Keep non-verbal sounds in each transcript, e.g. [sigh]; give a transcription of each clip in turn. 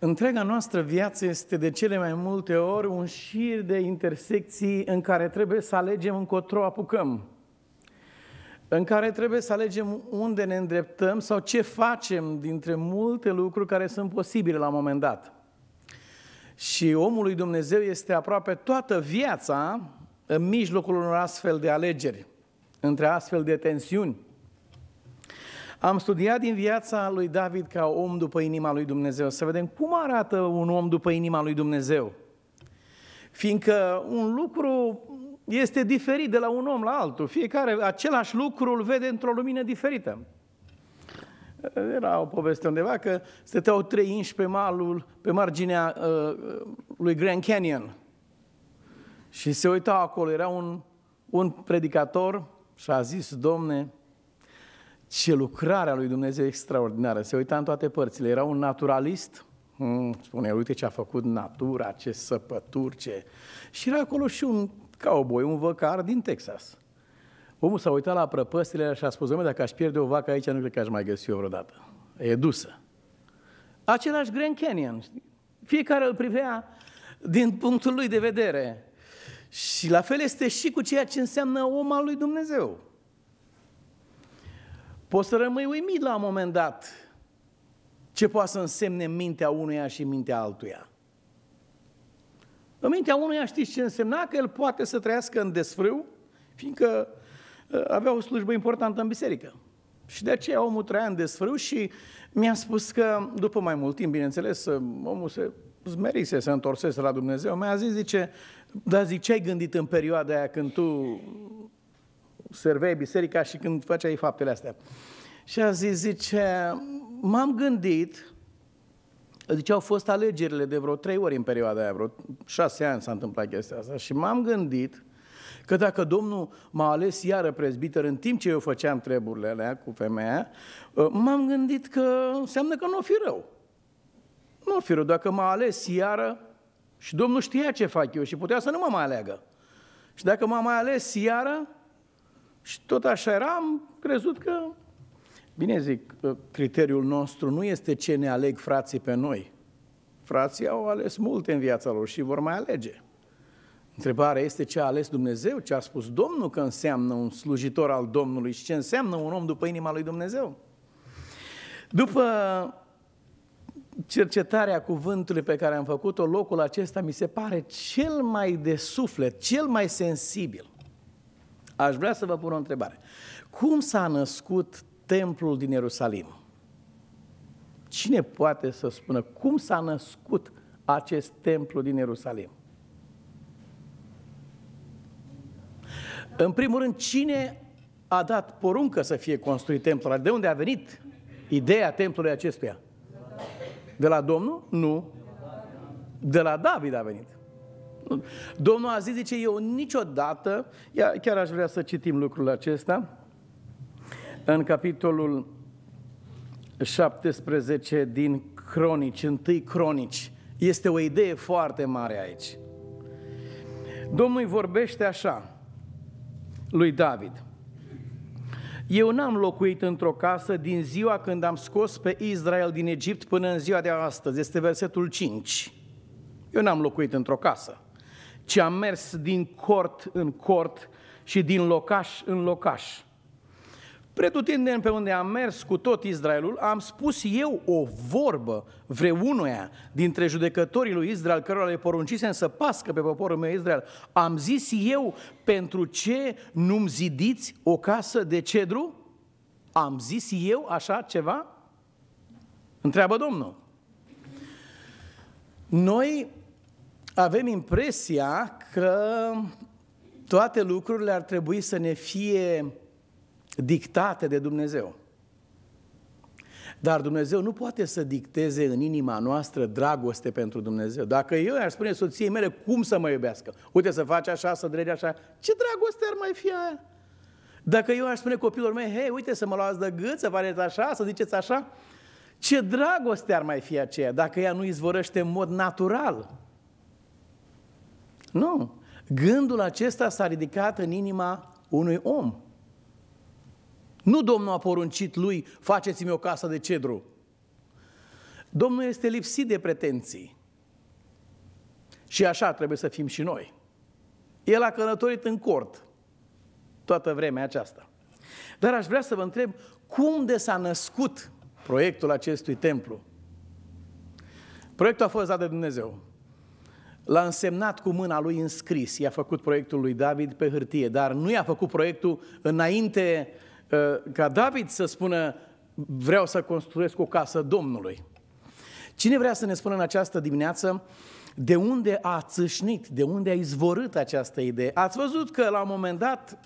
Întreaga noastră viață este de cele mai multe ori un șir de intersecții în care trebuie să alegem încotro apucăm, în care trebuie să alegem unde ne îndreptăm sau ce facem dintre multe lucruri care sunt posibile la un moment dat. Și omul lui Dumnezeu este aproape toată viața în mijlocul unor astfel de alegeri, între astfel de tensiuni. Am studiat din viața lui David ca om după inima lui Dumnezeu, să vedem cum arată un om după inima lui Dumnezeu. Fiindcă un lucru este diferit de la un om la altul. Fiecare același lucru îl vede într-o lumină diferită. Era o poveste undeva că stăteau trei inși pe malul, pe marginea uh, uh lui Grand Canyon. Și se uitau acolo, era un, un predicator și a zis, domne, ce lucrare a lui Dumnezeu extraordinară. Se uita în toate părțile. Era un naturalist. Hmm, spune, uite ce a făcut natura, ce săpături, ce... Și era acolo și un cowboy, un văcar din Texas. Omul s-a uitat la prăpăstile și a spus, dacă aș pierde o vacă aici, nu cred că aș mai găsi-o vreodată. E dusă. Același Grand Canyon. Fiecare îl privea din punctul lui de vedere. Și la fel este și cu ceea ce înseamnă om al lui Dumnezeu. Poți să rămâi uimit la un moment dat ce poate să însemne mintea unuia și mintea altuia. În mintea unuia știți ce însemna? Că el poate să trăiască în desfrâu, fiindcă uh, avea o slujbă importantă în biserică. Și de aceea omul trăia în desfrâu și mi-a spus că, după mai mult timp, bineînțeles, omul se zmerise, se întorsese la Dumnezeu, mi-a zis, zice, dar zic, ce ai gândit în perioada aia când tu servei biserica și când făceai faptele astea. Și a zis, zice, m-am gândit, Zice, au fost alegerile de vreo trei ori în perioada aia, vreo șase ani s-a întâmplat chestia asta și m-am gândit că dacă Domnul m-a ales iară prezbiter în timp ce eu făceam treburile alea cu femeia, m-am gândit că înseamnă că nu o fi rău. Nu o fi rău, dacă m-a ales iară și Domnul știa ce fac eu și putea să nu mă mai aleagă. Și dacă m-a mai ales iară, și tot așa era, am crezut că, bine zic, criteriul nostru nu este ce ne aleg frații pe noi. Frații au ales multe în viața lor și vor mai alege. Întrebarea este ce a ales Dumnezeu, ce a spus Domnul că înseamnă un slujitor al Domnului și ce înseamnă un om după inima lui Dumnezeu. După cercetarea cuvântului pe care am făcut-o, locul acesta mi se pare cel mai de suflet, cel mai sensibil. Aș vrea să vă pun o întrebare. Cum s-a născut templul din Ierusalim? Cine poate să spună cum s-a născut acest templu din Ierusalim? În primul rând, cine a dat poruncă să fie construit templul? De unde a venit ideea templului acestuia? De la Domnul? Nu. De la David a venit. Domnul a zis, zice, eu niciodată, chiar aș vrea să citim lucrul acesta, în capitolul 17 din Cronici, întâi Cronici. Este o idee foarte mare aici. Domnul îi vorbește așa lui David. Eu n-am locuit într-o casă din ziua când am scos pe Israel din Egipt până în ziua de astăzi. Este versetul 5. Eu n-am locuit într-o casă ci am mers din cort în cort și din locaș în locaș. Pretutindeni pe unde am mers cu tot Israelul, am spus eu o vorbă vreunuia dintre judecătorii lui Israel, cărora le poruncisem să pască pe poporul meu Israel. Am zis eu, pentru ce nu-mi zidiți o casă de cedru? Am zis eu așa ceva? Întreabă Domnul. Noi avem impresia că toate lucrurile ar trebui să ne fie dictate de Dumnezeu. Dar Dumnezeu nu poate să dicteze în inima noastră dragoste pentru Dumnezeu. Dacă eu ar spune soției mele cum să mă iubească, uite să faci așa, să drege așa, ce dragoste ar mai fi aia? Dacă eu aș spune copilor mei, hei, uite să mă luați de gât, să faceți așa, să ziceți așa, ce dragoste ar mai fi aceea dacă ea nu izvorăște în mod natural? Nu. Gândul acesta s-a ridicat în inima unui om. Nu Domnul a poruncit lui, faceți-mi o casă de cedru. Domnul este lipsit de pretenții. Și așa trebuie să fim și noi. El a călătorit în cort toată vremea aceasta. Dar aș vrea să vă întreb cum de s-a născut proiectul acestui templu. Proiectul a fost dat de Dumnezeu. L-a însemnat cu mâna lui în scris, i-a făcut proiectul lui David pe hârtie, dar nu i-a făcut proiectul înainte uh, ca David să spună vreau să construiesc o casă Domnului. Cine vrea să ne spună în această dimineață de unde a țâșnit, de unde a izvorât această idee? Ați văzut că la un moment dat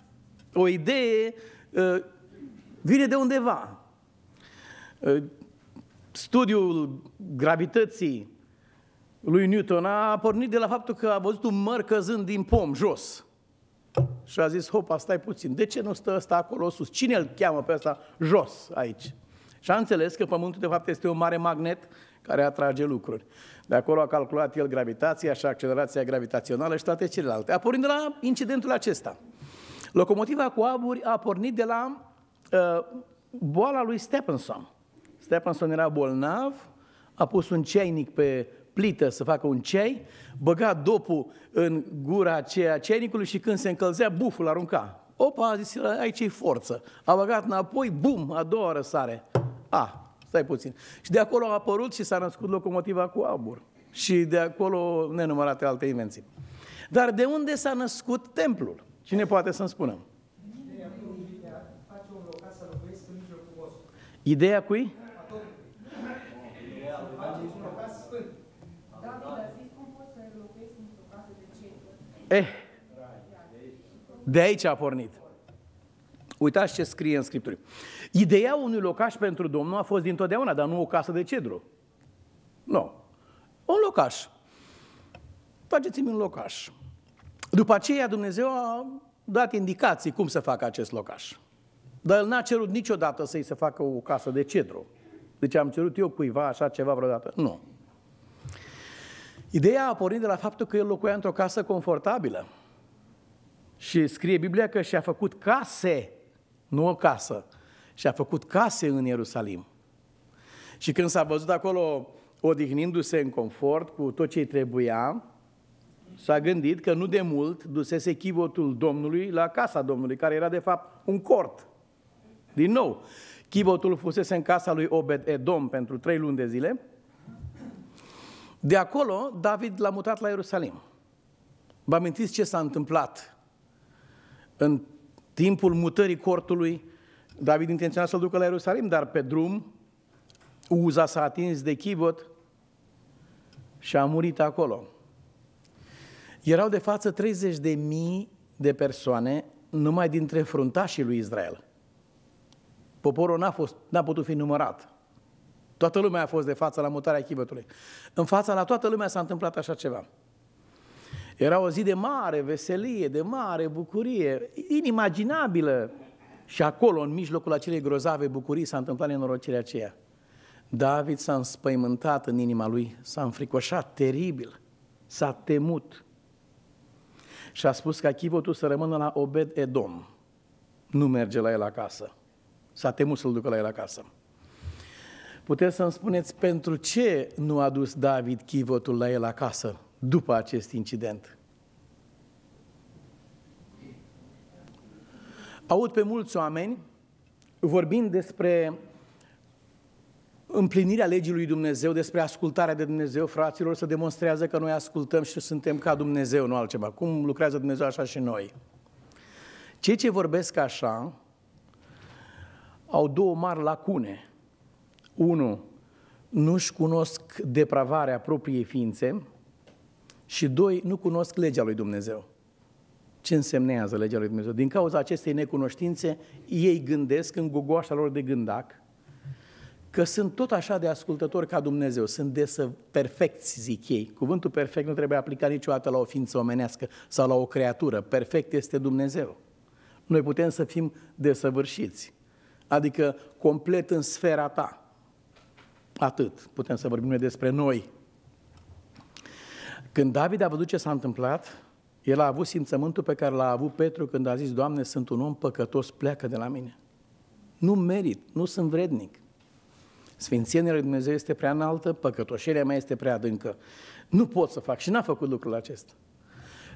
o idee uh, vine de undeva. Uh, studiul gravității, lui Newton a pornit de la faptul că a văzut un măr căzând din pom jos. Și a zis, hopa, stai puțin, de ce nu stă ăsta acolo sus? Cine îl cheamă pe ăsta jos aici? Și a înțeles că Pământul de fapt este un mare magnet care atrage lucruri. De acolo a calculat el gravitația și accelerația gravitațională și toate celelalte. A pornit de la incidentul acesta. Locomotiva cu aburi a pornit de la uh, boala lui Stephenson. Stephenson era bolnav, a pus un ceainic pe plită să facă un ceai, băga dopul în gura aceea ceainicului și când se încălzea, buful arunca. Opa, a zis, aici e forță. A băgat înapoi, bum, a doua oară sare. A, stai puțin. Și de acolo a apărut și s-a născut locomotiva cu abur. Și de acolo nenumărate alte invenții. Dar de unde s-a născut templul? Cine poate să-mi spună? Ideea cui? Eh, de aici a pornit. Uitați ce scrie în Scripturi. Ideea unui locaș pentru Domnul a fost dintotdeauna, dar nu o casă de cedru. Nu. Un locaș. Faceți-mi un locaș. După aceea Dumnezeu a dat indicații cum să facă acest locaș. Dar el n-a cerut niciodată să-i se facă o casă de cedru. Deci am cerut eu cuiva așa ceva vreodată. Nu. Ideea a pornit de la faptul că el locuia într-o casă confortabilă. Și scrie Biblia că și-a făcut case, nu o casă, și-a făcut case în Ierusalim. Și când s-a văzut acolo odihnindu-se în confort cu tot ce trebuia, s-a gândit că nu de mult dusese chivotul Domnului la casa Domnului, care era de fapt un cort. Din nou, chivotul fusese în casa lui Obed Edom pentru trei luni de zile, de acolo, David l-a mutat la Ierusalim. Vă amintiți ce s-a întâmplat în timpul mutării cortului? David intenționa să-l ducă la Ierusalim, dar pe drum Uza s-a atins de chivot și a murit acolo. Erau de față 30 de mii de persoane numai dintre fruntașii lui Israel. Poporul n-a, fost, n-a putut fi numărat. Toată lumea a fost de față la mutarea chibetului. În fața la toată lumea s-a întâmplat așa ceva. Era o zi de mare veselie, de mare bucurie, inimaginabilă. Și acolo, în mijlocul acelei grozave bucurii, s-a întâmplat nenorocirea aceea. David s-a înspăimântat în inima lui, s-a înfricoșat teribil, s-a temut. Și a spus ca chivotul să rămână la Obed Edom. Nu merge la el acasă. S-a temut să-l ducă la el acasă. Puteți să-mi spuneți pentru ce nu a dus David chivotul la el acasă după acest incident? Aud pe mulți oameni vorbind despre împlinirea legii lui Dumnezeu, despre ascultarea de Dumnezeu, fraților, să demonstrează că noi ascultăm și suntem ca Dumnezeu, nu altceva. Cum lucrează Dumnezeu așa și noi. Cei ce vorbesc așa au două mari lacune – Unu, nu-și cunosc depravarea propriei ființe și doi, nu cunosc legea lui Dumnezeu. Ce însemnează legea lui Dumnezeu? Din cauza acestei necunoștințe, ei gândesc în gogoașa lor de gândac că sunt tot așa de ascultători ca Dumnezeu, sunt desă perfecți, zic ei. Cuvântul perfect nu trebuie aplicat niciodată la o ființă omenească sau la o creatură. Perfect este Dumnezeu. Noi putem să fim desăvârșiți, adică complet în sfera ta – Atât. Putem să vorbim despre noi. Când David a văzut ce s-a întâmplat, el a avut simțământul pe care l-a avut Petru când a zis, Doamne, sunt un om păcătos, pleacă de la mine. Nu merit, nu sunt vrednic. Sfințenia lui Dumnezeu este prea înaltă, păcătoșerea mea este prea adâncă. Nu pot să fac și n-a făcut lucrul acesta.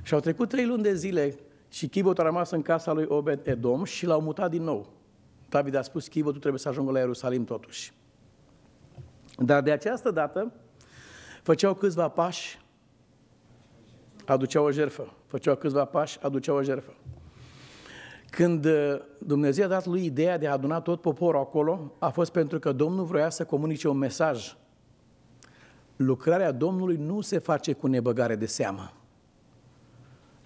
Și au trecut trei luni de zile și Chivot a rămas în casa lui Obed Edom și l-au mutat din nou. David a spus, Chibot, tu trebuie să ajungă la Ierusalim totuși. Dar de această dată făceau câțiva pași, aduceau o jerfă. Făceau câțiva pași, aduceau o jerfă. Când uh, Dumnezeu a dat lui ideea de a aduna tot poporul acolo, a fost pentru că Domnul vroia să comunice un mesaj. Lucrarea Domnului nu se face cu nebăgare de seamă.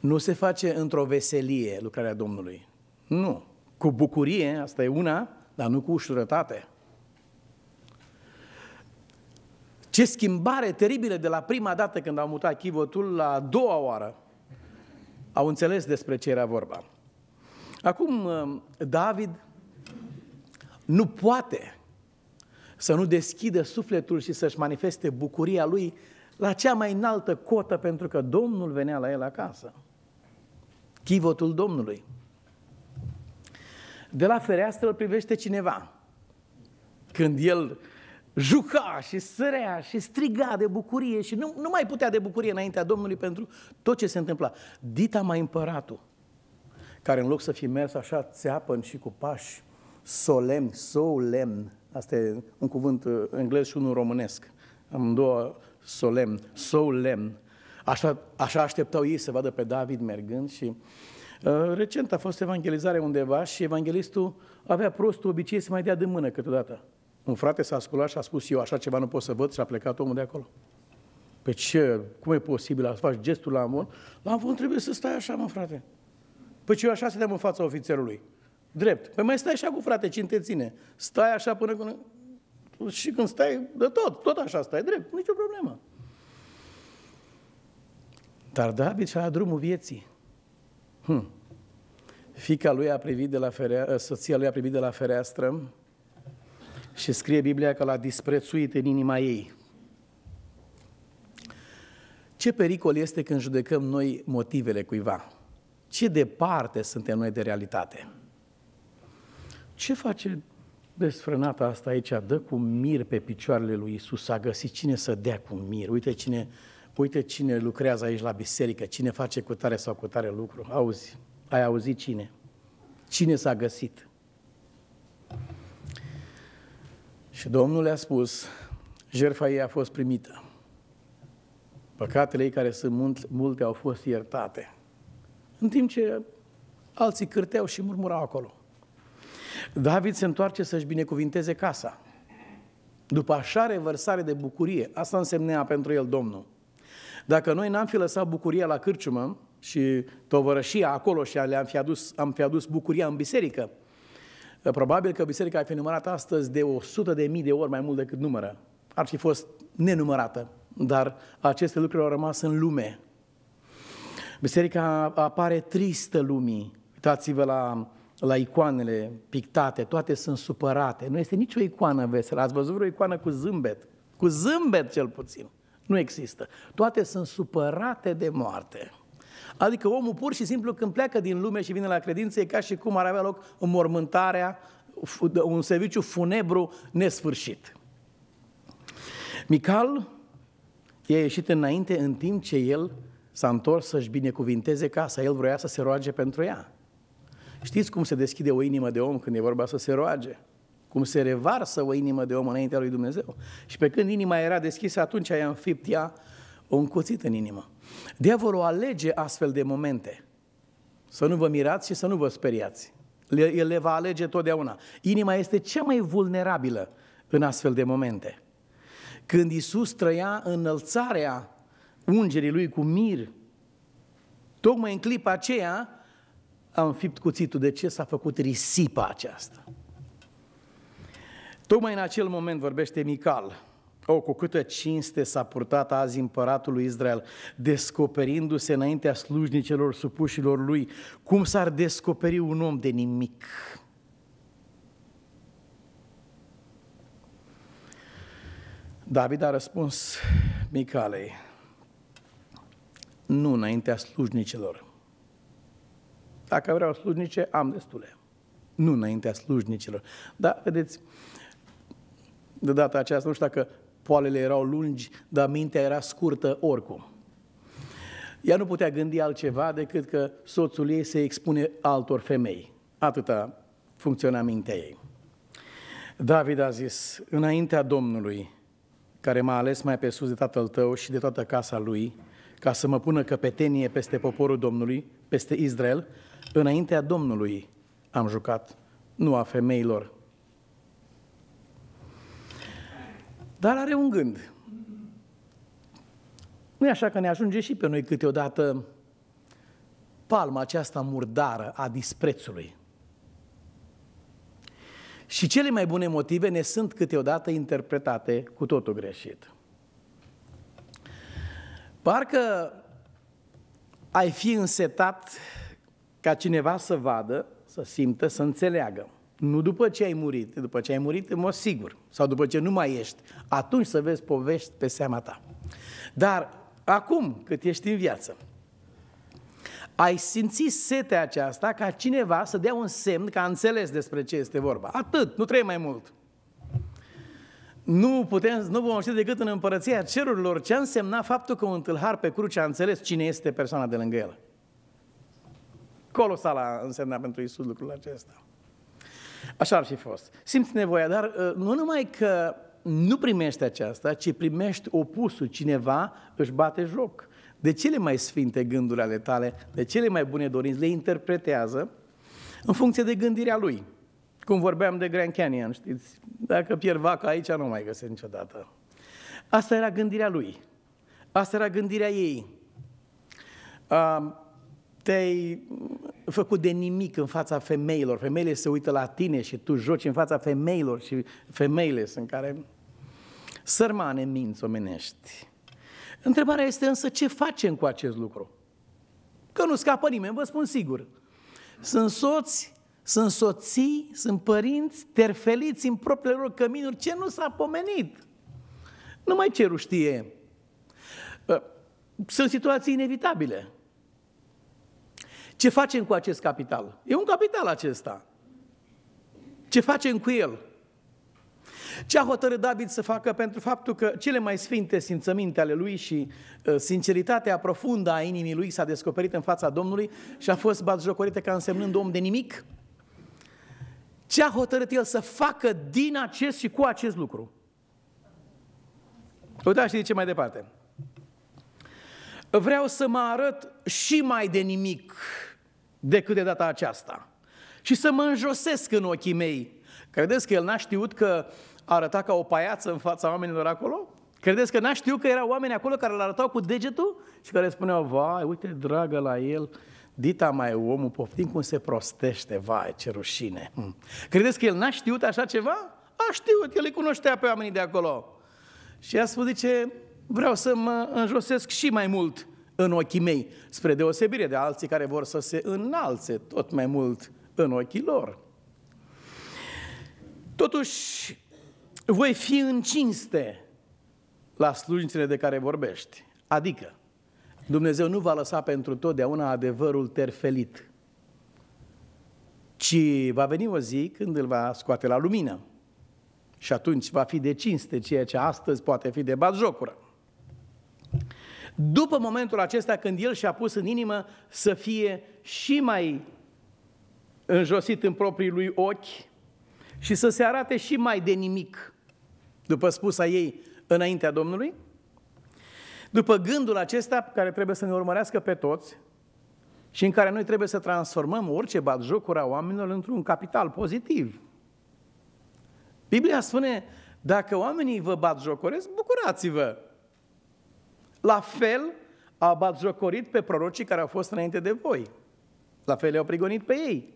Nu se face într-o veselie lucrarea Domnului. Nu. Cu bucurie, asta e una, dar nu cu ușurătate. Ce schimbare teribilă de la prima dată când au mutat chivotul la a doua oară. Au înțeles despre ce era vorba. Acum, uh, David nu poate să nu deschidă sufletul și să-și manifeste bucuria lui la cea mai înaltă cotă pentru că Domnul venea la el acasă. Chivotul Domnului. De la fereastră îl privește cineva. Când el juca și sărea și striga de bucurie și nu, nu mai putea de bucurie înaintea Domnului pentru tot ce se întâmpla. Dita mai împăratul, care în loc să fi mers așa țeapăn și cu pași solemn, solemn, asta e un cuvânt uh, englez și unul românesc, Am două solemn, solemn, așa, așa așteptau ei să vadă pe David mergând și uh, recent a fost evangelizare undeva și evanghelistul avea prostul obicei să mai dea de mână câteodată. Un frate s-a sculat și a spus, eu așa ceva nu pot să văd și a plecat omul de acolo. Pe ce? Cum e posibil A faci gestul la amon? La amon trebuie să stai așa, mă, frate. Păi ce eu așa stăteam în fața ofițerului. Drept. Păi mai stai așa cu frate, cine te ține? Stai așa până când... Și când stai, de tot, tot așa stai, drept, nicio problemă. Dar David și-a drumul vieții. Hm. Fica lui a privit de la fereastră, soția lui a privit de la fereastră și scrie Biblia că l-a disprețuit în inima ei. Ce pericol este când judecăm noi motivele cuiva? Ce departe suntem noi de realitate? Ce face desfrânata asta aici? Dă cu mir pe picioarele lui Isus. A găsit cine să dea cu mir. Uite cine, uite cine lucrează aici la biserică, cine face cu tare sau cu tare lucru. Auzi, ai auzit cine? Cine s-a găsit? Și Domnul le-a spus, jertfa ei a fost primită. Păcatele ei care sunt multe au fost iertate. În timp ce alții cârteau și murmurau acolo. David se întoarce să-și binecuvinteze casa. După așa revărsare de bucurie, asta însemnea pentru el Domnul. Dacă noi n-am fi lăsat bucuria la cârciumă și tovărășia acolo și le-am fi adus, am fi adus bucuria în biserică, Probabil că biserica ar fi numărată astăzi de 100 de mii de ori mai mult decât numără. Ar fi fost nenumărată, dar aceste lucruri au rămas în lume. Biserica apare tristă lumii. Uitați-vă la, la icoanele pictate, toate sunt supărate. Nu este nicio icoană veselă. Ați văzut vreo icoană cu zâmbet? Cu zâmbet cel puțin. Nu există. Toate sunt supărate de moarte. Adică omul pur și simplu când pleacă din lume și vine la credință e ca și cum ar avea loc mormântarea, un serviciu funebru nesfârșit. Mical i-a ieșit înainte în timp ce el s-a întors să-și binecuvinteze casa. El vroia să se roage pentru ea. Știți cum se deschide o inimă de om când e vorba să se roage? Cum se revarsă o inimă de om înaintea lui Dumnezeu? Și pe când inima era deschisă, atunci i-a înfipt ea un cuțit în inimă. Diavolul alege astfel de momente. Să nu vă mirați și să nu vă speriați. el le va alege totdeauna. Inima este cea mai vulnerabilă în astfel de momente. Când Isus trăia înălțarea ungerii lui cu mir, tocmai în clipa aceea a înfipt cuțitul. De ce s-a făcut risipa aceasta? Tocmai în acel moment vorbește Mical, Oh, cu câtă cinste s-a purtat azi împăratul lui Israel, descoperindu-se înaintea slujnicelor supușilor lui, cum s-ar descoperi un om de nimic. David a răspuns Micalei, nu înaintea slujnicelor. Dacă vreau slujnice, am destule. Nu înaintea slujnicelor. Dar, vedeți, de data aceasta, nu știu dacă poalele erau lungi, dar mintea era scurtă oricum. Ea nu putea gândi altceva decât că soțul ei se expune altor femei. Atâta funcționa mintea ei. David a zis, înaintea Domnului, care m-a ales mai pe sus de tatăl tău și de toată casa lui, ca să mă pună căpetenie peste poporul Domnului, peste Israel, înaintea Domnului am jucat, nu a femeilor Dar are un gând. nu e așa că ne ajunge și pe noi câteodată palma aceasta murdară a disprețului. Și cele mai bune motive ne sunt câteodată interpretate cu totul greșit. Parcă ai fi însetat ca cineva să vadă, să simtă, să înțeleagă. Nu după ce ai murit, după ce ai murit în mod sigur, sau după ce nu mai ești, atunci să vezi povești pe seama ta. Dar acum, cât ești în viață, ai simțit setea aceasta ca cineva să dea un semn că a înțeles despre ce este vorba. Atât, nu trebuie mai mult. Nu, putem, nu vom ști decât în împărăția cerurilor ce a însemnat faptul că un tâlhar pe cruce a înțeles cine este persoana de lângă el. Colosala însemna pentru Isus lucrul acesta. Așa ar fi fost. Simți nevoia, dar ă, nu numai că nu primești aceasta, ci primești opusul. Cineva își bate joc. De cele mai sfinte gânduri ale tale, de cele mai bune dorințe, le interpretează în funcție de gândirea lui. Cum vorbeam de Grand Canyon, știți? Dacă pierd vaca aici, nu mai găsesc niciodată. Asta era gândirea lui. Asta era gândirea ei. Uh, te-ai făcut de nimic în fața femeilor. Femeile se uită la tine și tu joci în fața femeilor și femeile sunt care sărmane minți omenești. Întrebarea este însă ce facem cu acest lucru? Că nu scapă nimeni, vă spun sigur. Sunt soți, sunt soții, sunt părinți terfeliți în propriile lor căminuri, ce nu s-a pomenit. Numai cerul știe. Sunt situații inevitabile. Ce facem cu acest capital? E un capital acesta. Ce facem cu el? Ce a hotărât David să facă pentru faptul că cele mai sfinte simțăminte ale lui și uh, sinceritatea profundă a inimii lui s-a descoperit în fața Domnului și a fost batjocorită ca însemnând om de nimic? Ce a hotărât el să facă din acest și cu acest lucru? Uitați și ce mai departe. Vreau să mă arăt și mai de nimic decât de data aceasta. Și să mă înjosesc în ochii mei. Credeți că el n-a știut că arăta ca o paiață în fața oamenilor acolo? Credeți că n-a știut că erau oameni acolo care îl arătau cu degetul și care spuneau, vai, uite, dragă la el, dita mai omul, poftim cum se prostește, vai, ce rușine. Hmm. Credeți că el n-a știut așa ceva? A știut, el îi cunoștea pe oamenii de acolo. Și a spus, zice, vreau să mă înjosesc și mai mult în ochii mei, spre deosebire de alții care vor să se înalțe tot mai mult în ochii lor. Totuși, voi fi în cinste la slujințele de care vorbești. Adică, Dumnezeu nu va lăsa pentru totdeauna adevărul terfelit, ci va veni o zi când îl va scoate la lumină. Și atunci va fi de cinste ceea ce astăzi poate fi de jocură după momentul acesta când el și-a pus în inimă să fie și mai înjosit în proprii lui ochi și să se arate și mai de nimic, după spusa ei înaintea Domnului? După gândul acesta care trebuie să ne urmărească pe toți și în care noi trebuie să transformăm orice batjocuri a oamenilor într-un capital pozitiv. Biblia spune, dacă oamenii vă batjocoresc, bucurați-vă. La fel a batjocorit pe prorocii care au fost înainte de voi. La fel i-au prigonit pe ei.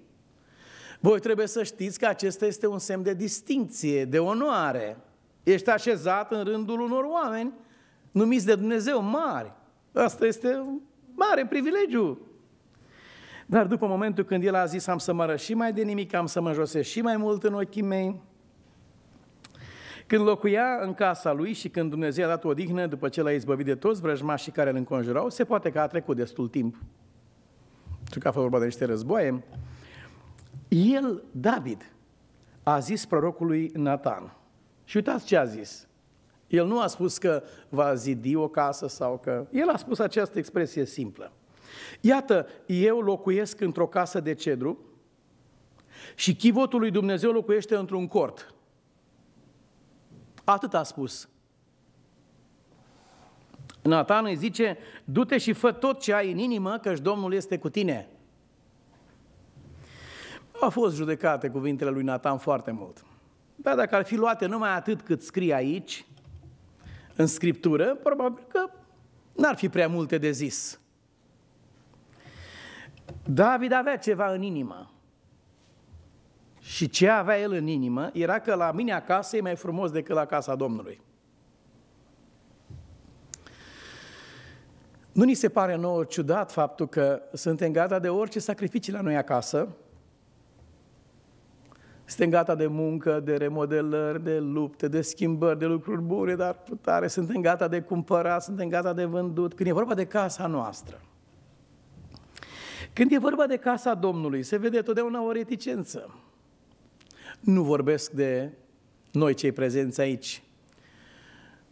Voi trebuie să știți că acesta este un semn de distinție, de onoare. Ești așezat în rândul unor oameni numiți de Dumnezeu mari. Asta este un mare privilegiu. Dar după momentul când el a zis am să mă răși mai de nimic, am să mă josesc și mai mult în ochii mei, când locuia în casa lui și când Dumnezeu a dat o odihnă după ce l-a izbăvit de toți vrăjmașii care îl înconjurau, se poate că a trecut destul timp, pentru că a fost vorba de niște războaie, el, David, a zis prorocului Nathan. Și uitați ce a zis. El nu a spus că va zidi o casă sau că... El a spus această expresie simplă. Iată, eu locuiesc într-o casă de cedru și chivotul lui Dumnezeu locuiește într-un cort. Atât a spus. Nathan îi zice, du-te și fă tot ce ai în inimă, căci Domnul este cu tine. Au fost judecate cuvintele lui Nathan foarte mult. Dar dacă ar fi luate numai atât cât scrie aici, în scriptură, probabil că n-ar fi prea multe de zis. David avea ceva în inimă. Și ce avea el în inimă era că la mine acasă e mai frumos decât la casa Domnului. Nu ni se pare nouă ciudat faptul că suntem gata de orice sacrificii la noi acasă, suntem gata de muncă, de remodelări, de lupte, de schimbări, de lucruri bune, dar putare, suntem gata de cumpărat, suntem gata de vândut, când e vorba de casa noastră. Când e vorba de casa Domnului, se vede totdeauna o reticență. Nu vorbesc de noi cei prezenți aici,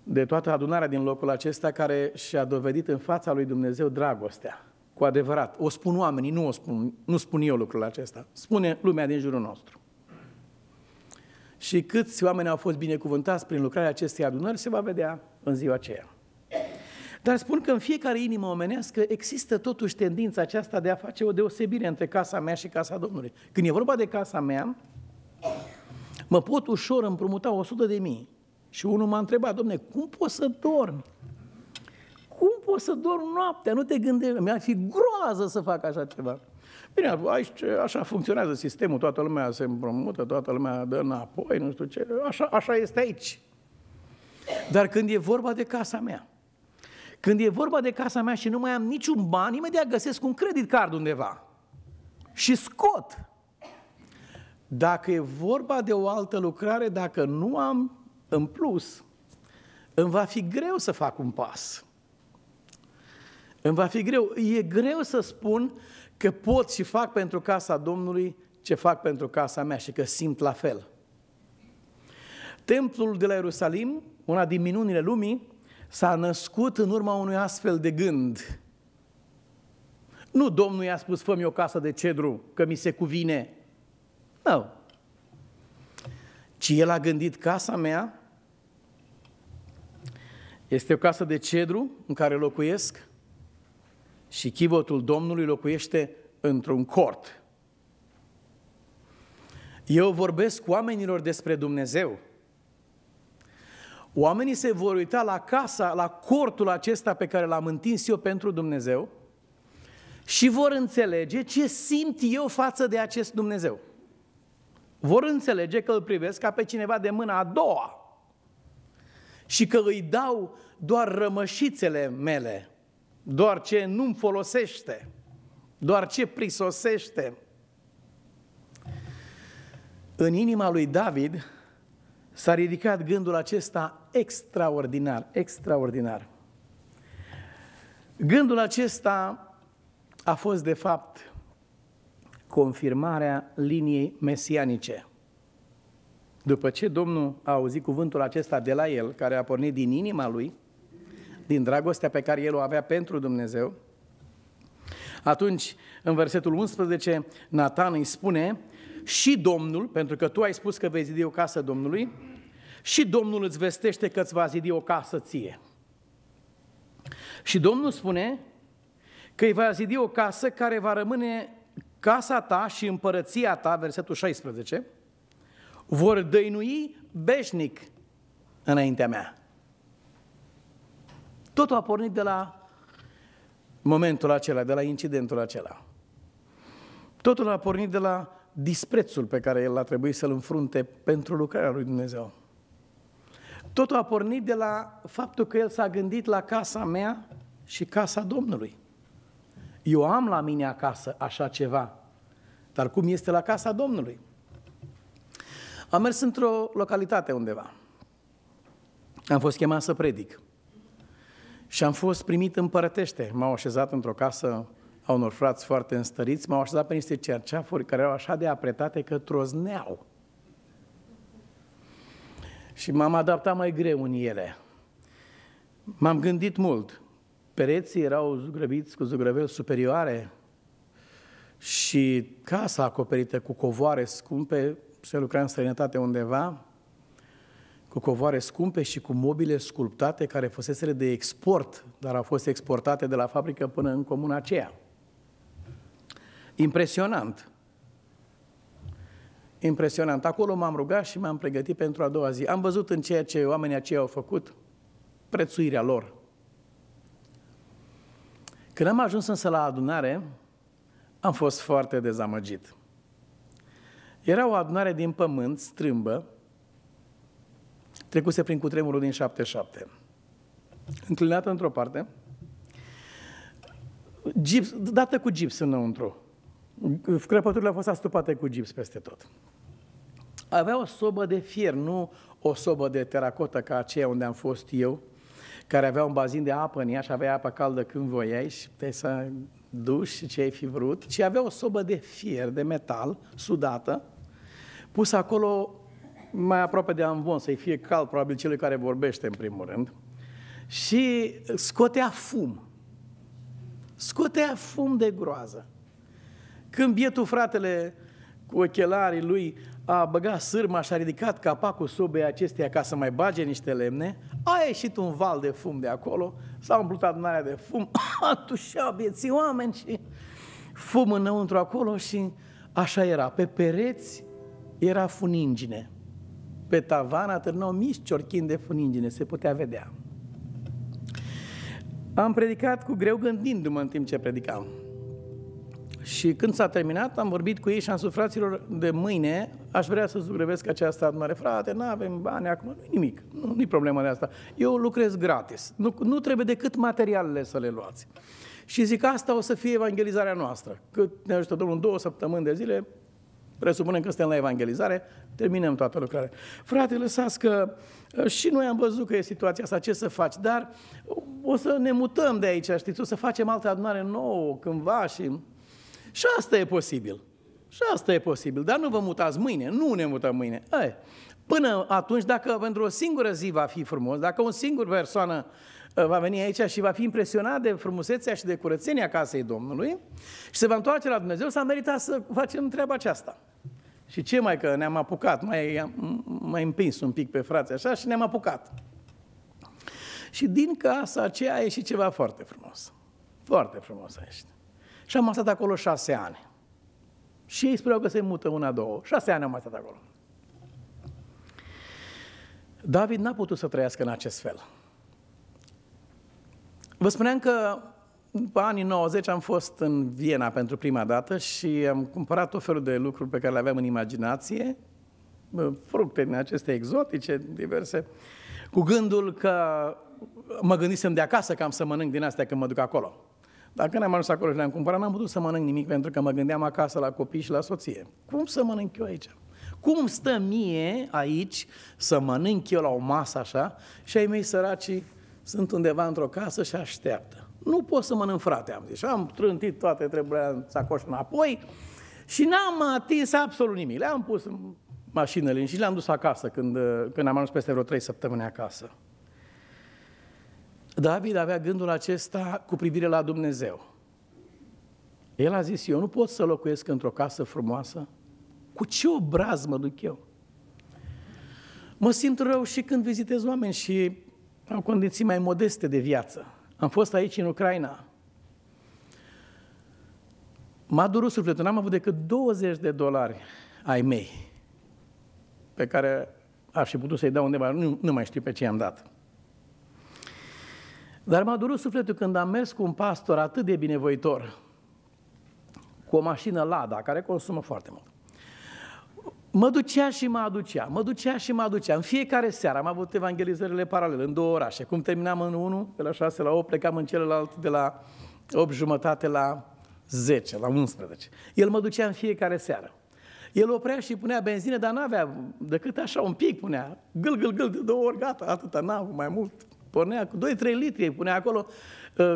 de toată adunarea din locul acesta care și-a dovedit în fața lui Dumnezeu dragostea. Cu adevărat, o spun oamenii, nu, o spun, nu spun eu lucrul acesta, spune lumea din jurul nostru. Și câți oameni au fost binecuvântați prin lucrarea acestei adunări se va vedea în ziua aceea. Dar spun că în fiecare inimă omenească există totuși tendința aceasta de a face o deosebire între casa mea și casa Domnului. Când e vorba de casa mea, Mă pot ușor împrumuta 100 de mii. Și unul m-a întrebat, domne, cum poți să dormi? Cum poți să dormi noaptea? Nu te gândești. Mi-ar fi groază să fac așa ceva. Bine, aici așa funcționează sistemul, toată lumea se împrumută, toată lumea dă înapoi, nu știu ce, așa, așa este aici. Dar când e vorba de casa mea, când e vorba de casa mea și nu mai am niciun ban, imediat găsesc un credit card undeva și scot. Dacă e vorba de o altă lucrare, dacă nu am în plus, îmi va fi greu să fac un pas. Îmi va fi greu. E greu să spun că pot și fac pentru casa Domnului ce fac pentru casa mea și că simt la fel. Templul de la Ierusalim, una din minunile lumii, s-a născut în urma unui astfel de gând. Nu Domnul i-a spus, fă o casă de cedru, că mi se cuvine. Nu. Ci el a gândit casa mea, este o casă de cedru în care locuiesc și chivotul Domnului locuiește într-un cort. Eu vorbesc cu oamenilor despre Dumnezeu. Oamenii se vor uita la casa, la cortul acesta pe care l-am întins eu pentru Dumnezeu și vor înțelege ce simt eu față de acest Dumnezeu vor înțelege că îl privesc ca pe cineva de mâna a doua și că îi dau doar rămășițele mele, doar ce nu-mi folosește, doar ce prisosește. În inima lui David s-a ridicat gândul acesta extraordinar, extraordinar. Gândul acesta a fost, de fapt, confirmarea liniei mesianice. După ce Domnul a auzit cuvântul acesta de la el, care a pornit din inima lui, din dragostea pe care el o avea pentru Dumnezeu, atunci, în versetul 11, Nathan îi spune, și Domnul, pentru că tu ai spus că vei zidi o casă Domnului, și Domnul îți vestește că îți va zidi o casă ție. Și Domnul spune că îi va zidi o casă care va rămâne Casa ta și împărăția ta, versetul 16, vor dăinui beșnic înaintea mea. Totul a pornit de la momentul acela, de la incidentul acela. Totul a pornit de la disprețul pe care el a trebuit să-l înfrunte pentru lucrarea lui Dumnezeu. Totul a pornit de la faptul că el s-a gândit la casa mea și casa Domnului. Eu am la mine acasă așa ceva, dar cum este la casa Domnului? Am mers într-o localitate undeva. Am fost chemat să predic. Și am fost primit în Părătește. M-au așezat într-o casă a unor frați foarte înstăriți, m-au așezat pe niște cerceafuri care erau așa de apretate că trozneau. Și m-am adaptat mai greu în ele. M-am gândit mult pereții erau zugrăviți cu zugrăveli superioare și casa acoperită cu covoare scumpe, se lucra în străinătate undeva, cu covoare scumpe și cu mobile sculptate care fuseseră de export, dar au fost exportate de la fabrică până în comuna aceea. Impresionant! Impresionant! Acolo m-am rugat și m-am pregătit pentru a doua zi. Am văzut în ceea ce oamenii aceia au făcut prețuirea lor – când am ajuns însă la adunare, am fost foarte dezamăgit. Era o adunare din pământ, strâmbă, trecuse prin cutremurul din 77. Înclinată într-o parte, gips, dată cu gips înăuntru. Crăpăturile au fost astupate cu gips peste tot. Avea o sobă de fier, nu o sobă de teracotă ca aceea unde am fost eu, care avea un bazin de apă în ea și avea apă caldă când voiai și puteai să duci și ce ai fi vrut. Și avea o sobă de fier, de metal, sudată, pusă acolo mai aproape de amvon, să-i fie cald probabil celui care vorbește în primul rând. Și scotea fum. Scotea fum de groază. Când bietul fratele cu ochelarii lui a băgat sârma și a ridicat capacul sobei acesteia ca să mai bage niște lemne, a ieșit un val de fum de acolo, s-a umplut adunarea de fum, [coughs] atușeau vieții oameni și fum înăuntru acolo și așa era. Pe pereți era funingine. Pe tavan atârnau mici ciorchini de funingine, se putea vedea. Am predicat cu greu gândindu-mă în timp ce predicam. Și când s-a terminat, am vorbit cu ei și am spus, fraților, de mâine aș vrea să zugrăvesc această adunare. Frate, nu avem bani acum, nu nimic, nu e problema de asta. Eu lucrez gratis, nu, nu trebuie decât materialele să le luați. Și zic, asta o să fie evangelizarea noastră. Cât ne ajută Domnul, două săptămâni de zile, presupunem că suntem la evangelizare, terminăm toată lucrarea. Frate, lăsați că și noi am văzut că e situația asta, ce să faci, dar o să ne mutăm de aici, știți, o să facem altă adunare nouă cândva și și asta e posibil. Și asta e posibil. Dar nu vă mutați mâine. Nu ne mutăm mâine. Aia. Până atunci, dacă pentru o singură zi va fi frumos, dacă o singură persoană uh, va veni aici și va fi impresionat de frumusețea și de curățenia casei Domnului și se va întoarce la Dumnezeu, s-a meritat să facem treaba aceasta. Și ce mai că ne-am apucat, mai, mai împins un pic pe frații așa și ne-am apucat. Și din casa aceea a ieșit ceva foarte frumos. Foarte frumos a ieșit. Și am stat acolo șase ani. Și ei spuneau că se mută una, două. Șase ani am stat acolo. David n-a putut să trăiască în acest fel. Vă spuneam că în anii 90 am fost în Viena pentru prima dată și am cumpărat tot felul de lucruri pe care le aveam în imaginație, fructe din aceste exotice, diverse, cu gândul că mă gândisem de acasă că am să mănânc din astea când mă duc acolo. Dacă când am ajuns acolo și le-am cumpărat, n-am putut să mănânc nimic pentru că mă gândeam acasă la copii și la soție. Cum să mănânc eu aici? Cum stă mie aici să mănânc eu la o masă așa și ai mei săracii sunt undeva într-o casă și așteaptă? Nu pot să mănânc, frate, am zis. Și am trântit toate treburile în sacoș înapoi și n-am atins absolut nimic. Le-am pus în mașinile și le-am dus acasă când, când am ajuns peste vreo trei săptămâni acasă. David avea gândul acesta cu privire la Dumnezeu. El a zis, eu nu pot să locuiesc într-o casă frumoasă. Cu ce obraz mă duc eu? Mă simt rău și când vizitez oameni și au condiții mai modeste de viață. Am fost aici în Ucraina. M-a durut sufletul, n-am avut decât 20 de dolari ai mei, pe care aș fi putut să-i dau undeva, nu, nu mai știu pe ce i-am dat. Dar m-a durut sufletul când am mers cu un pastor atât de binevoitor, cu o mașină Lada, care consumă foarte mult. Mă ducea și mă aducea, mă ducea și mă aducea. În fiecare seară am avut evangelizările paralele, în două orașe. Cum terminam în unul, de la 6 la 8, plecam în celălalt de la 8 jumătate la 10, la 11. El mă ducea în fiecare seară. El oprea și punea benzină, dar n-avea decât așa un pic, punea gâl, gâl, gâl, de două ori, gata, atâta, n-am mai mult pornea cu 2-3 litri, îi punea acolo. Uh,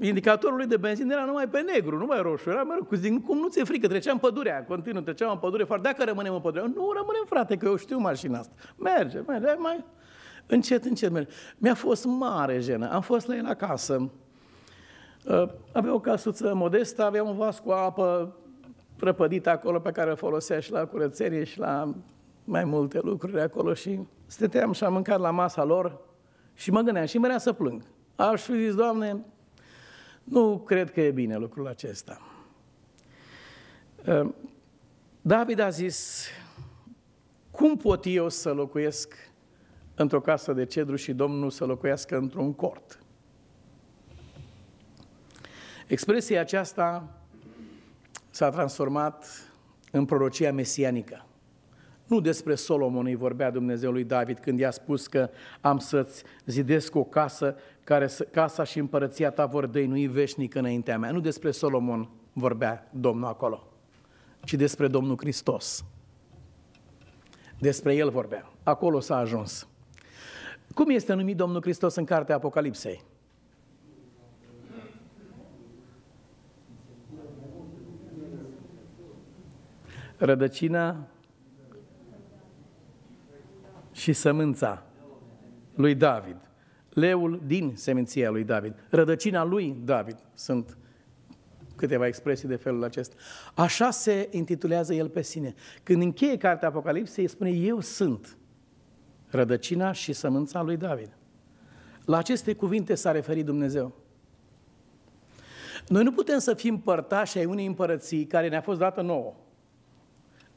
indicatorul lui de benzină era numai pe negru, numai roșu. Era mereu cu zic, cum nu ți-e frică? Treceam pădurea, continuu, treceam în pădure, foarte dacă rămânem în pădure. Nu rămânem, frate, că eu știu mașina asta. Merge, merge, mai încet, încet merge. Mi-a fost mare jenă. Am fost la el acasă. Uh, avea o casuță modestă, avea un vas cu apă prăpădită acolo pe care îl folosea și la curățenie și la mai multe lucruri acolo și stăteam și am mâncat la masa lor, și mă gândeam și mărea să plâng. Aș fi zis, Doamne, nu cred că e bine lucrul acesta. Ehm, David a zis, cum pot eu să locuiesc într-o casă de cedru și Domnul să locuiască într-un cort? Expresia aceasta s-a transformat în prorocia mesianică. Nu despre Solomon îi vorbea Dumnezeu lui David când i-a spus că am să-ți zidesc o casă care casa și împărăția ta vor dăinui veșnic înaintea mea. Nu despre Solomon vorbea Domnul acolo, ci despre Domnul Hristos. Despre El vorbea. Acolo s-a ajuns. Cum este numit Domnul Hristos în cartea Apocalipsei? Rădăcina și sămânța lui David. Leul din seminția lui David. Rădăcina lui David. Sunt câteva expresii de felul acesta. Așa se intitulează el pe sine. Când încheie cartea Apocalipsei, spune, eu sunt rădăcina și sămânța lui David. La aceste cuvinte s-a referit Dumnezeu. Noi nu putem să fim părtași ai unei împărății care ne-a fost dată nouă.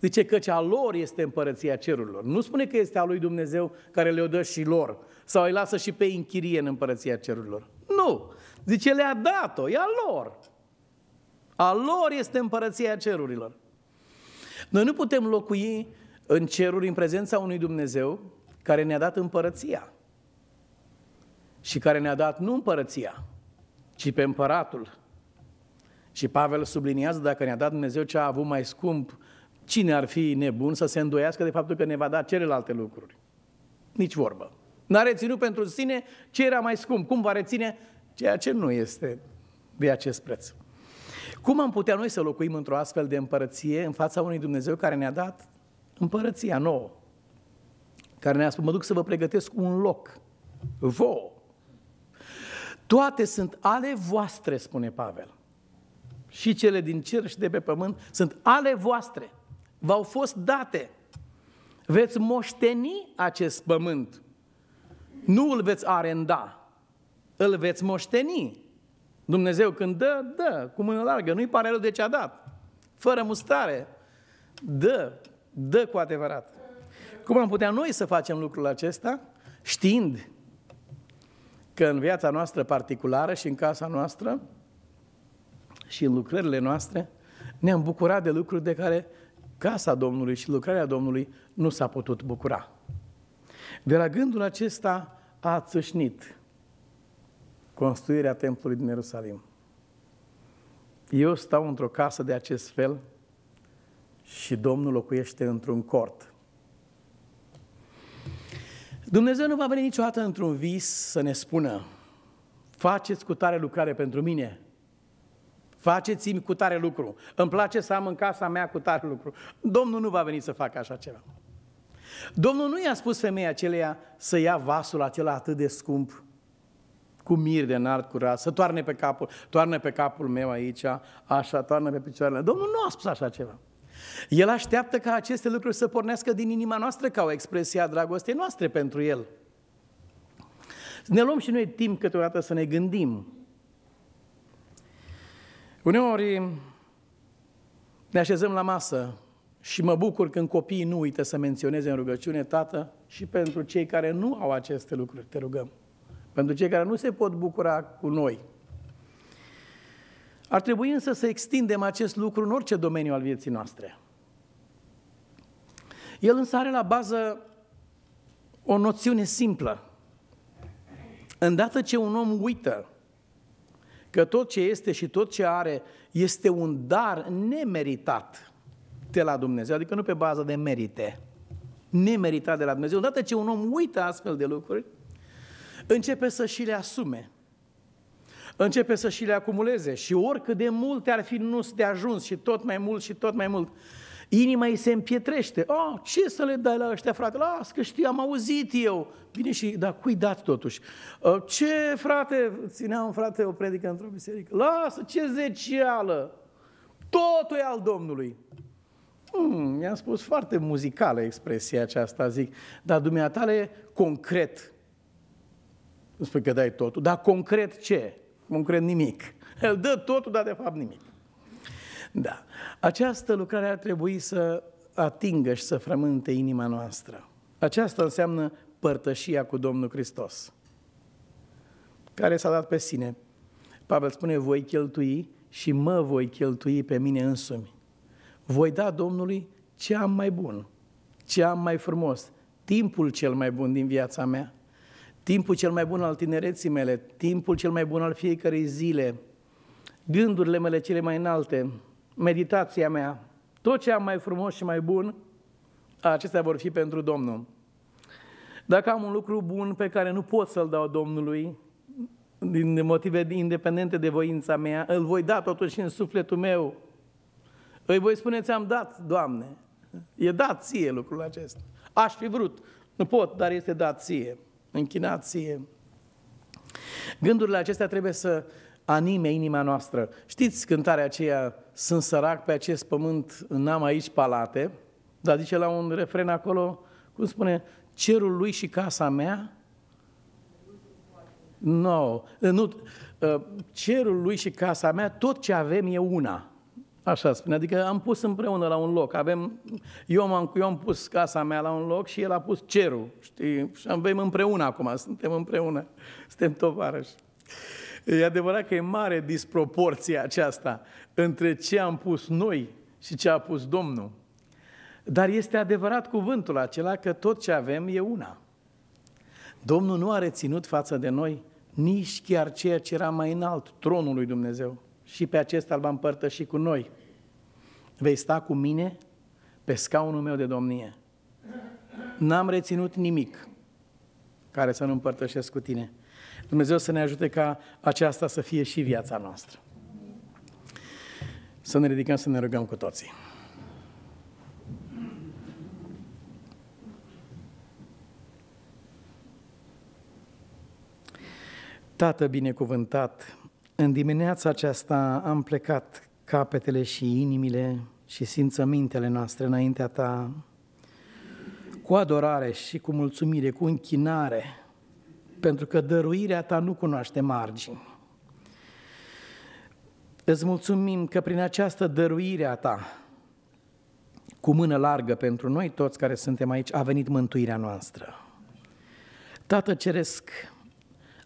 Zice că cea lor este împărăția cerurilor. Nu spune că este a lui Dumnezeu care le-o dă și lor sau îi lasă și pe închirie în împărăția cerurilor. Nu! Zice, le-a dat-o, e a lor. A lor este împărăția cerurilor. Noi nu putem locui în ceruri în prezența unui Dumnezeu care ne-a dat împărăția. Și care ne-a dat nu împărăția, ci pe împăratul. Și Pavel subliniază dacă ne-a dat Dumnezeu ce a avut mai scump Cine ar fi nebun să se îndoiască de faptul că ne va da celelalte lucruri? Nici vorbă. N-a reținut pentru sine ce era mai scump. Cum va reține ceea ce nu este de acest preț? Cum am putea noi să locuim într-o astfel de împărăție în fața unui Dumnezeu care ne-a dat împărăția nouă? Care ne-a spus, mă duc să vă pregătesc un loc. Vă! Toate sunt ale voastre, spune Pavel. Și cele din cer și de pe pământ sunt ale voastre v-au fost date. Veți moșteni acest pământ. Nu îl veți arenda, îl veți moșteni. Dumnezeu când dă, dă, cu mână largă, nu-i pare rău de ce a dat. Fără mustare. dă, dă cu adevărat. Cum am putea noi să facem lucrul acesta? Știind că în viața noastră particulară și în casa noastră și în lucrările noastre ne-am bucurat de lucruri de care casa Domnului și lucrarea Domnului nu s-a putut bucura. De la gândul acesta a țâșnit construirea templului din Ierusalim. Eu stau într-o casă de acest fel și Domnul locuiește într-un cort. Dumnezeu nu va veni niciodată într-un vis să ne spună faceți cu tare lucrare pentru mine, faceți-mi cu tare lucru. Îmi place să am în casa mea cu tare lucru. Domnul nu va veni să facă așa ceva. Domnul nu i-a spus femeia aceleia să ia vasul acela atât de scump, cu mir de înalt curat, să toarne pe capul, toarne pe capul meu aici, așa, toarne pe picioarele. Domnul nu a spus așa ceva. El așteaptă ca aceste lucruri să pornească din inima noastră ca o expresie a dragostei noastre pentru El. Ne luăm și noi timp câteodată să ne gândim Uneori ne așezăm la masă și mă bucur când copiii nu uită să menționeze în rugăciune, Tată, și pentru cei care nu au aceste lucruri, te rugăm. Pentru cei care nu se pot bucura cu noi. Ar trebui însă să extindem acest lucru în orice domeniu al vieții noastre. El însă are la bază o noțiune simplă. Îndată ce un om uită că tot ce este și tot ce are este un dar nemeritat de la Dumnezeu, adică nu pe bază de merite, nemeritat de la Dumnezeu. Odată ce un om uită astfel de lucruri, începe să și le asume, începe să și le acumuleze și oricât de multe ar fi nu de ajuns și tot mai mult și tot mai mult. Inima ei se împietrește. Oh, ce să le dai la ăștia, frate? Las că știu, am auzit eu. Bine, și da, cui dat totuși? Uh, ce, frate, un frate, o predică într-o biserică. Lasă, ce zecială! Totul e al Domnului. Hmm, mi-am spus foarte muzicală expresia aceasta, zic, dar dumneata e concret. Nu spui că dai totul, dar concret ce? Concret nimic. El dă totul, dar de fapt nimic. Da. Această lucrare ar trebui să atingă și să frământe inima noastră. Aceasta înseamnă părtășia cu Domnul Hristos, care s-a dat pe sine. Pavel spune, voi cheltui și mă voi cheltui pe mine însumi. Voi da Domnului ce am mai bun, ce am mai frumos, timpul cel mai bun din viața mea, timpul cel mai bun al tinereții mele, timpul cel mai bun al fiecărei zile, gândurile mele cele mai înalte, meditația mea, tot ce am mai frumos și mai bun, acestea vor fi pentru Domnul. Dacă am un lucru bun pe care nu pot să-l dau Domnului, din motive independente de voința mea, îl voi da totuși în sufletul meu. Îi voi spune, ți-am dat, Doamne. E dat ție lucrul acesta. Aș fi vrut, nu pot, dar este dat ție, închinat ție. Gândurile acestea trebuie să anime inima noastră. Știți cântarea aceea, sunt sărac pe acest pământ, n-am aici palate, dar zice la un refren acolo, cum spune, cerul lui și casa mea, no, nu, uh, cerul lui și casa mea, tot ce avem e una. Așa spune, adică am pus împreună la un loc, avem, eu, am eu am pus casa mea la un loc și el a pus cerul, știi, și avem împreună acum, suntem împreună, suntem tovarăși. E adevărat că e mare disproporția aceasta între ce am pus noi și ce a pus Domnul. Dar este adevărat cuvântul acela că tot ce avem e una. Domnul nu a reținut față de noi nici chiar ceea ce era mai înalt, tronul lui Dumnezeu. Și pe acesta îl va împărtăși cu noi. Vei sta cu mine pe scaunul meu de domnie. N-am reținut nimic care să nu împărtășesc cu tine. Dumnezeu să ne ajute ca aceasta să fie și viața noastră. Să ne ridicăm, să ne rugăm cu toții. Tată binecuvântat, în dimineața aceasta am plecat capetele și inimile și simțămintele noastre înaintea ta, cu adorare și cu mulțumire, cu închinare, pentru că dăruirea ta nu cunoaște margini. Îți mulțumim că prin această dăruire a ta, cu mână largă pentru noi toți care suntem aici, a venit mântuirea noastră. Tată Ceresc,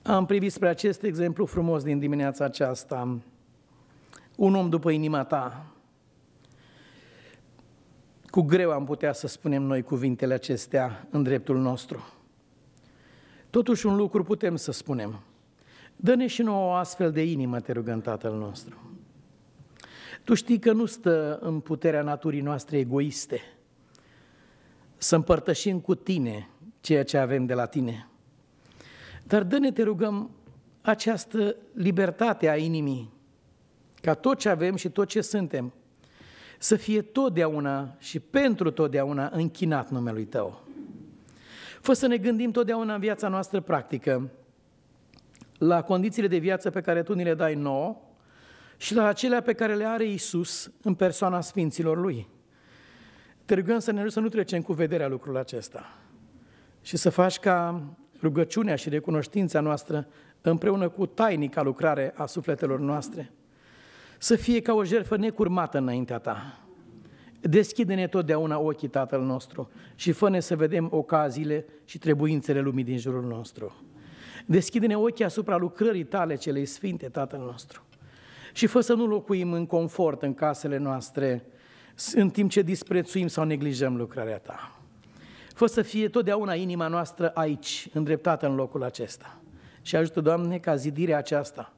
am privit spre acest exemplu frumos din dimineața aceasta, un om după inima ta. Cu greu am putea să spunem noi cuvintele acestea în dreptul nostru. Totuși un lucru putem să spunem. Dă-ne și nouă o astfel de inimă, te rugăm Tatăl nostru. Tu știi că nu stă în puterea naturii noastre egoiste să împărtășim cu tine ceea ce avem de la tine. Dar dă-ne, te rugăm, această libertate a inimii, ca tot ce avem și tot ce suntem, să fie totdeauna și pentru totdeauna închinat numelui Tău. Fă să ne gândim totdeauna în viața noastră practică la condițiile de viață pe care Tu ni le dai nouă și la acelea pe care le are Isus în persoana Sfinților Lui. Te rugăm să, ne, să nu trecem cu vederea lucrul acesta și să faci ca rugăciunea și recunoștința noastră împreună cu tainica lucrare a sufletelor noastre, să fie ca o jertfă necurmată înaintea ta, Deschide-ne totdeauna ochii Tatăl nostru și fă ne să vedem ocaziile și trebuințele lumii din jurul nostru. Deschide-ne ochii asupra lucrării tale celei sfinte, Tatăl nostru. Și fă să nu locuim în confort în casele noastre, în timp ce disprețuim sau neglijăm lucrarea ta. Fă să fie totdeauna inima noastră aici, îndreptată în locul acesta. Și ajută, Doamne, ca zidirea aceasta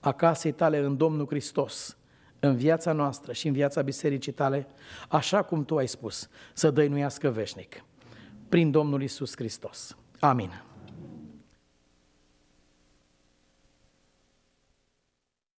a casei tale în Domnul Hristos în viața noastră și în viața bisericii tale, așa cum tu ai spus, să dăinuiască veșnic. Prin Domnul Isus Hristos. Amin.